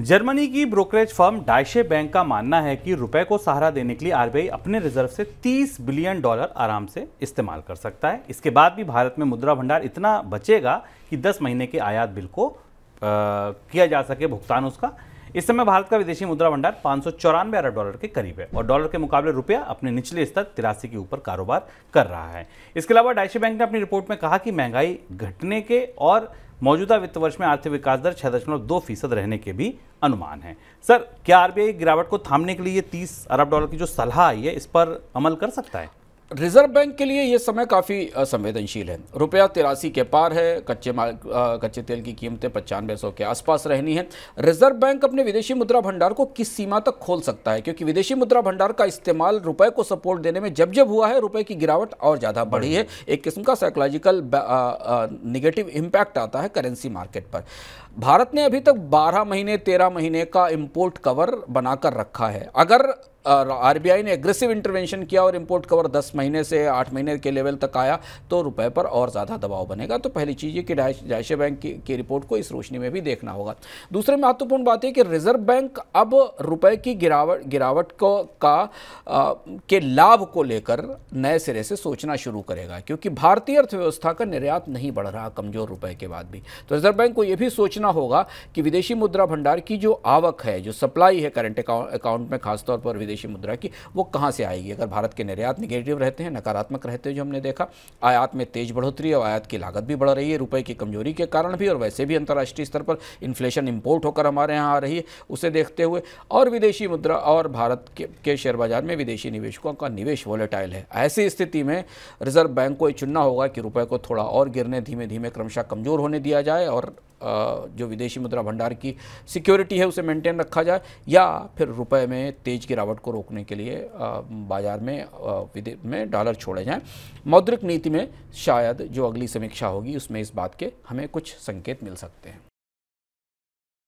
Germany की brokerage firm डायशे bank का मानना है कि रुपए को सहारा देने के लिए आरबीआई अपने रिजर्व से 30 बिलियन डॉलर आराम से इस्तेमाल कर सकता है इसके बाद भी भारत में मुद्रा भंडार इतना बचेगा कि 10 महीने के आयात बिल को आ, किया जा सके भुगतान उसका इस समय भारत का विदेशी मुद्रा भंडार पांच अरब डॉलर के करीब है और डॉलर के मुकाबले रुपया अपने निचले स्तर तिरासी के ऊपर कारोबार कर रहा है इसके अलावा डाइशी बैंक ने अपनी रिपोर्ट में कहा कि महंगाई घटने के और मौजूदा वित्त वर्ष में आर्थिक विकास दर छह दशमलव दो फीसद रहने के भी अनुमान है सर क्या आरबीआई गिरावट को थामने के लिए तीस अरब डॉलर की जो सलाह आई है इस पर अमल कर सकता है रिजर्व बैंक के लिए ये समय काफ़ी संवेदनशील है रुपया तिरासी के पार है कच्चे माल कच्चे तेल की कीमतें पचानवे सौ के आसपास रहनी है रिजर्व बैंक अपने विदेशी मुद्रा भंडार को किस सीमा तक खोल सकता है क्योंकि विदेशी मुद्रा भंडार का इस्तेमाल रुपए को सपोर्ट देने में जब जब हुआ है रुपए की गिरावट और ज़्यादा बढ़ी है एक किस्म का साइकोलॉजिकल निगेटिव इम्पैक्ट आता है करेंसी मार्केट पर भारत ने अभी तक बारह महीने तेरह महीने का इम्पोर्ट कवर बनाकर रखा है अगर आरबीआई ने एग्रेसिव इंटरवेंशन किया और इम्पोर्ट कवर दस महीने से आठ महीने के लेवल तक आया तो रुपए पर और ज़्यादा दबाव बनेगा तो पहली चीज़ ये कि जायशे बैंक की, की रिपोर्ट को इस रोशनी में भी देखना होगा दूसरी महत्वपूर्ण बात यह कि रिजर्व बैंक अब रुपए की गिरावट गिरावट को का आ, के लाभ को लेकर नए सिरे से सोचना शुरू करेगा क्योंकि भारतीय अर्थव्यवस्था का निर्यात नहीं बढ़ रहा कमज़ोर रुपए के बाद भी तो रिजर्व बैंक को यह भी सोचना होगा कि विदेशी मुद्रा भंडार की जो आवक है जो सप्लाई है करंट अकाउंट में खासतौर पर विदेश विदेशी मुद्रा की वो कहाँ से आएगी अगर भारत के निर्यात निगेटिव रहते हैं नकारात्मक रहते हैं जो हमने देखा आयात में तेज बढ़ोतरी और आयात की लागत भी बढ़ रही है रुपये की कमजोरी के कारण भी और वैसे भी अंतर्राष्ट्रीय स्तर पर इन्फ्लेशन इम्पोर्ट होकर हमारे यहाँ आ रही है उसे देखते हुए और विदेशी मुद्रा और भारत के, के शेयर बाजार में विदेशी निवेशकों का निवेश वॉलेटाइल है ऐसी स्थिति में रिजर्व बैंक को चुनना होगा कि रुपये को थोड़ा और गिरने धीमे धीमे क्रमशः कमजोर होने दिया जाए और जो विदेशी मुद्रा भंडार की सिक्योरिटी है उसे मेंटेन रखा जाए या फिर रुपए में तेज गिरावट को रोकने के लिए बाजार में विदेश में डॉलर छोड़े जाएं मौद्रिक नीति में शायद जो अगली समीक्षा होगी उसमें इस बात के हमें कुछ संकेत मिल सकते हैं